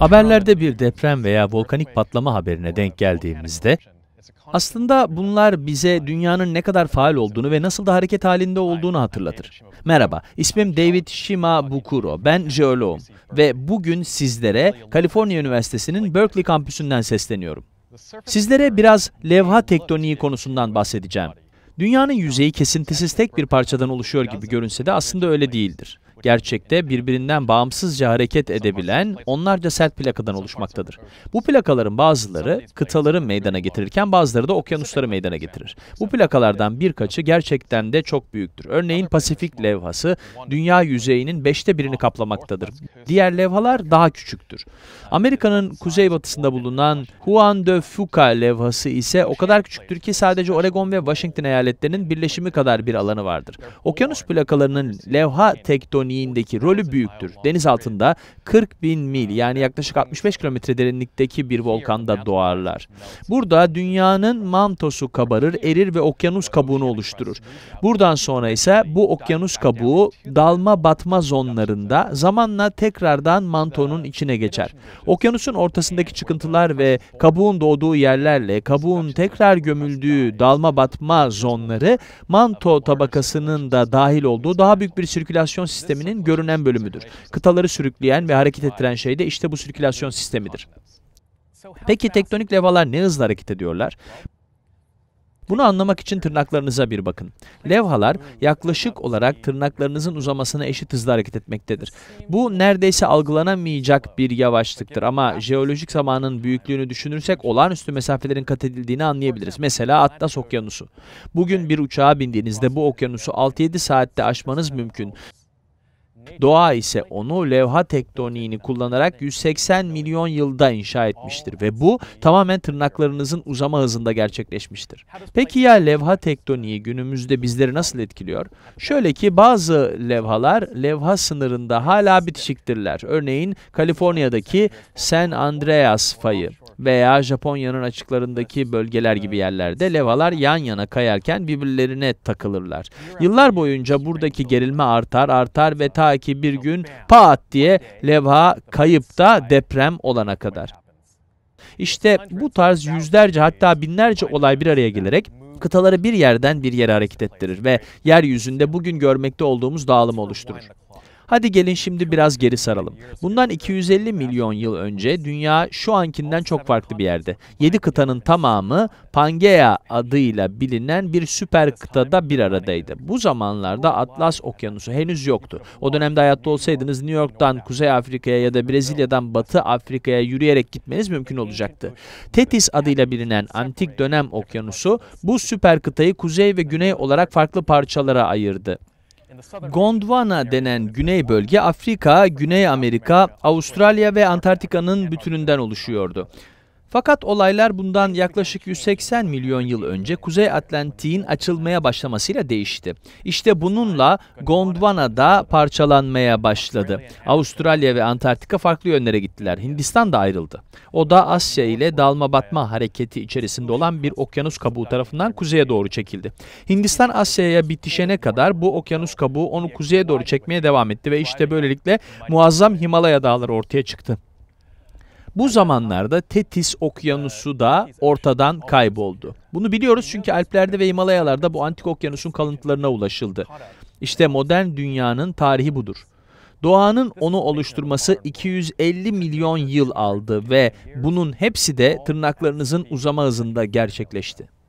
Haberlerde bir deprem veya volkanik patlama haberine denk geldiğimizde aslında bunlar bize dünyanın ne kadar faal olduğunu ve nasıl da hareket halinde olduğunu hatırlatır. Merhaba, ismim David Shima Bukuro. Ben jeoloğum ve bugün sizlere Kaliforniya Üniversitesi'nin Berkeley kampüsünden sesleniyorum. Sizlere biraz levha tektoniği konusundan bahsedeceğim. Dünyanın yüzeyi kesintisiz tek bir parçadan oluşuyor gibi görünse de aslında öyle değildir gerçekte birbirinden bağımsızca hareket edebilen onlarca sert plakadan oluşmaktadır. Bu plakaların bazıları kıtaları meydana getirirken bazıları da okyanusları meydana getirir. Bu plakalardan birkaçı gerçekten de çok büyüktür. Örneğin Pasifik levhası dünya yüzeyinin beşte birini kaplamaktadır. Diğer levhalar daha küçüktür. Amerika'nın kuzeybatısında bulunan Juan de Fuca levhası ise o kadar küçüktür ki sadece Oregon ve Washington eyaletlerinin birleşimi kadar bir alanı vardır. Okyanus plakalarının levha tektoniği dinamiğindeki rolü büyüktür. Deniz altında 40 bin mil yani yaklaşık 65 kilometre derinlikteki bir volkanda doğarlar. Burada dünyanın mantosu kabarır, erir ve okyanus kabuğunu oluşturur. Buradan sonra ise bu okyanus kabuğu dalma batma zonlarında zamanla tekrardan mantonun içine geçer. Okyanusun ortasındaki çıkıntılar ve kabuğun doğduğu yerlerle kabuğun tekrar gömüldüğü dalma batma zonları manto tabakasının da dahil olduğu daha büyük bir sirkülasyon sistemi sisteminin görünen bölümüdür. Kıtaları sürükleyen ve hareket ettiren şey de işte bu sirkülasyon sistemidir. Peki tektonik levhalar ne hızla hareket ediyorlar? Bunu anlamak için tırnaklarınıza bir bakın. Levhalar yaklaşık olarak tırnaklarınızın uzamasına eşit hızla hareket etmektedir. Bu neredeyse algılanamayacak bir yavaşlıktır ama jeolojik zamanın büyüklüğünü düşünürsek olağanüstü mesafelerin kat edildiğini anlayabiliriz. Mesela Atlas Okyanusu. Bugün bir uçağa bindiğinizde bu okyanusu 6-7 saatte aşmanız mümkün. Doğa ise onu levha tektoniğini kullanarak 180 milyon yılda inşa etmiştir ve bu tamamen tırnaklarınızın uzama hızında gerçekleşmiştir. Peki ya levha tektoniği günümüzde bizleri nasıl etkiliyor? Şöyle ki bazı levhalar levha sınırında hala bitişiktirler. Örneğin Kaliforniya'daki San Andreas fayı veya Japonya'nın açıklarındaki bölgeler gibi yerlerde levalar yan yana kayarken birbirlerine takılırlar. Yıllar boyunca buradaki gerilme artar artar ve ta ki bir gün pat diye levha kayıp da deprem olana kadar. İşte bu tarz yüzlerce hatta binlerce olay bir araya gelerek kıtaları bir yerden bir yere hareket ettirir ve yeryüzünde bugün görmekte olduğumuz dağılımı oluşturur. Hadi gelin şimdi biraz geri saralım. Bundan 250 milyon yıl önce dünya şu ankinden çok farklı bir yerde. 7 kıtanın tamamı Pangea adıyla bilinen bir süper kıtada bir aradaydı. Bu zamanlarda Atlas Okyanusu henüz yoktu. O dönemde hayatta olsaydınız New York'tan Kuzey Afrika'ya ya da Brezilya'dan Batı Afrika'ya yürüyerek gitmeniz mümkün olacaktı. Tetis adıyla bilinen antik dönem okyanusu bu süper kıtayı kuzey ve güney olarak farklı parçalara ayırdı. Gondwana denen güney bölge Afrika, Güney Amerika, Avustralya ve Antarktika'nın bütününden oluşuyordu. Fakat olaylar bundan yaklaşık 180 milyon yıl önce Kuzey Atlantik'in açılmaya başlamasıyla değişti. İşte bununla Gondwana da parçalanmaya başladı. Avustralya ve Antarktika farklı yönlere gittiler. Hindistan da ayrıldı. O da Asya ile dalma batma hareketi içerisinde olan bir okyanus kabuğu tarafından kuzeye doğru çekildi. Hindistan Asya'ya bitişene kadar bu okyanus kabuğu onu kuzeye doğru çekmeye devam etti ve işte böylelikle muazzam Himalaya dağları ortaya çıktı. Bu zamanlarda Tetis okyanusu da ortadan kayboldu. Bunu biliyoruz çünkü Alplerde ve Himalayalarda bu antik okyanusun kalıntılarına ulaşıldı. İşte modern dünyanın tarihi budur. Doğanın onu oluşturması 250 milyon yıl aldı ve bunun hepsi de tırnaklarınızın uzama hızında gerçekleşti.